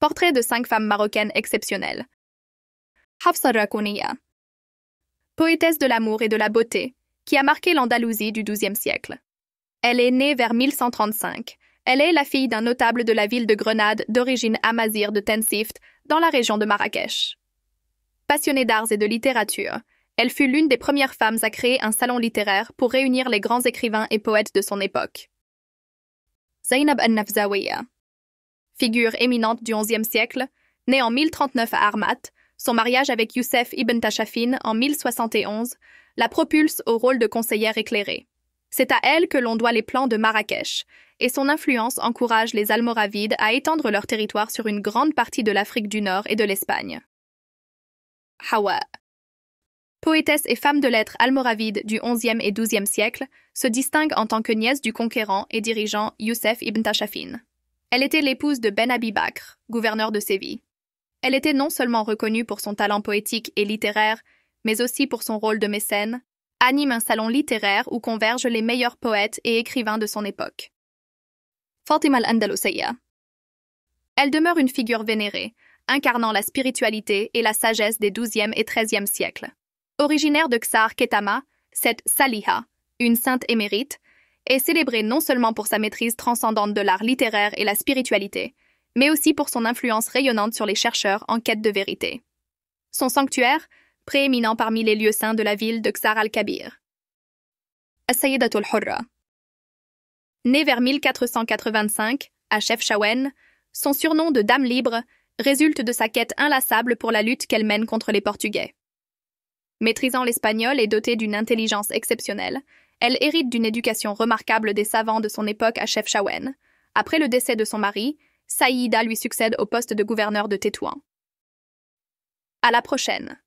Portrait de cinq femmes marocaines exceptionnelles. Hafsa Rakouniya, poétesse de l'amour et de la beauté, qui a marqué l'Andalousie du XIIe siècle. Elle est née vers 1135. Elle est la fille d'un notable de la ville de Grenade d'origine amazir de Tensift, dans la région de Marrakech. Passionnée d'arts et de littérature, elle fut l'une des premières femmes à créer un salon littéraire pour réunir les grands écrivains et poètes de son époque. Zainab al-Nafzawiya, figure éminente du XIe siècle, née en 1039 à Armat, son mariage avec Youssef ibn Tashafin en 1071 la propulse au rôle de conseillère éclairée. C'est à elle que l'on doit les plans de Marrakech, et son influence encourage les Almoravides à étendre leur territoire sur une grande partie de l'Afrique du Nord et de l'Espagne. Hawa. Poétesse et femme de lettres almoravide du XIe et XIIe siècle, se distingue en tant que nièce du conquérant et dirigeant Youssef ibn Tashafin. Elle était l'épouse de Ben Abi Bakr, gouverneur de Séville. Elle était non seulement reconnue pour son talent poétique et littéraire, mais aussi pour son rôle de mécène, anime un salon littéraire où convergent les meilleurs poètes et écrivains de son époque. Fatima al Elle demeure une figure vénérée, incarnant la spiritualité et la sagesse des XIIe et XIIIe siècles. Originaire de Ksar Ketama, cette Saliha, une sainte émérite, est célébré non seulement pour sa maîtrise transcendante de l'art littéraire et la spiritualité, mais aussi pour son influence rayonnante sur les chercheurs en quête de vérité. Son sanctuaire, prééminent parmi les lieux saints de la ville de Ksar al-Kabir. as Hurra. Née vers 1485, à Chefchaouen, son surnom de Dame libre résulte de sa quête inlassable pour la lutte qu'elle mène contre les Portugais. Maîtrisant l'espagnol et dotée d'une intelligence exceptionnelle, elle hérite d'une éducation remarquable des savants de son époque à Chefchaouen. Après le décès de son mari, Saïda lui succède au poste de gouverneur de Tétouan. À la prochaine.